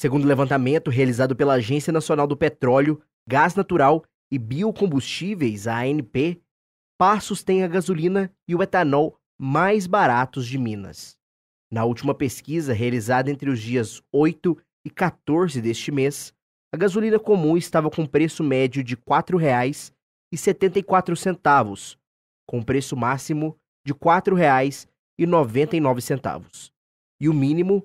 Segundo o levantamento realizado pela Agência Nacional do Petróleo, Gás Natural e Biocombustíveis, a ANP, Passos tem a gasolina e o etanol mais baratos de Minas. Na última pesquisa, realizada entre os dias 8 e 14 deste mês, a gasolina comum estava com preço médio de R$ 4,74, com preço máximo de R$ 4,99 e o mínimo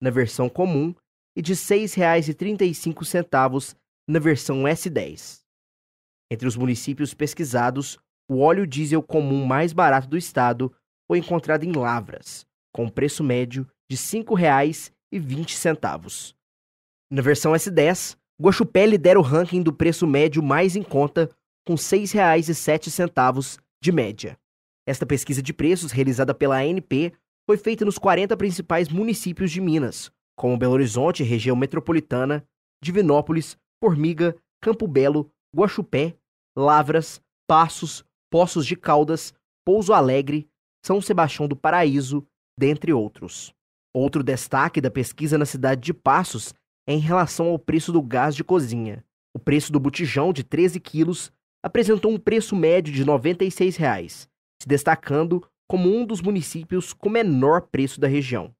na versão comum e de R$ 6,35 na versão S10. Entre os municípios pesquisados, o óleo diesel comum mais barato do estado foi encontrado em Lavras, com preço médio de R$ 5,20. Na versão S10, Guaxupé lidera o ranking do preço médio mais em conta, com R$ 6,07 de média. Esta pesquisa de preços, realizada pela ANP, foi feita nos 40 principais municípios de Minas, como Belo Horizonte, região metropolitana, Divinópolis, Formiga, Campo Belo, Guaxupé, Lavras, Passos, Poços de Caldas, Pouso Alegre, São Sebastião do Paraíso, dentre outros. Outro destaque da pesquisa na cidade de Passos é em relação ao preço do gás de cozinha. O preço do botijão de 13 quilos apresentou um preço médio de R$ 96, reais, se destacando como um dos municípios com menor preço da região.